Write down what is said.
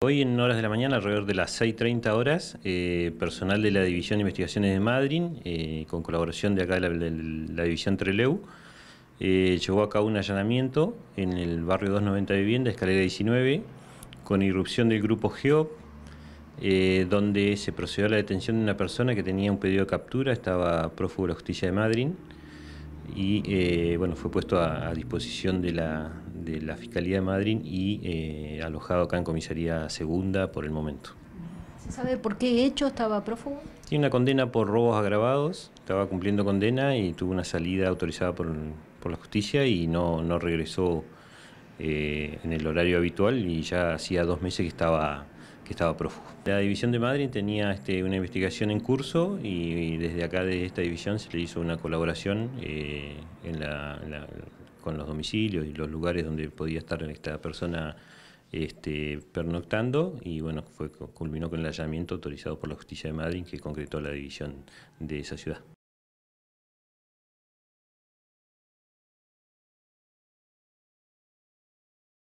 Hoy en horas de la mañana, alrededor de las 6.30 horas, eh, personal de la División de Investigaciones de Madrid, eh, con colaboración de acá de la, División Treleu, eh, llevó a cabo un allanamiento en el barrio 290 de Vivienda, escalera 19, con irrupción del grupo GEOP, donde se procedió a la detención de una persona que tenía un pedido de captura, estaba prófugo de la justicia de Madrid, y bueno, fue puesto a disposición de la, de la Fiscalía de Madrid y eh, alojado acá en Comisaría Segunda por el momento. ¿Se sabe por qué hecho estaba prófugo? Tiene una condena por robos agravados, estaba cumpliendo condena y tuvo una salida autorizada por, la justicia y no, no regresó eh, en el horario habitual y ya hacía dos meses que estaba que estaba prófugo. La división de Madrid tenía este, una investigación en curso y, desde acá, de esta división, se le hizo una colaboración eh, en la con los domicilios y los lugares donde podía estar esta persona este, pernoctando y bueno, fue, culminó con el hallamiento autorizado por la Justicia de Madrid que concretó la división de esa ciudad.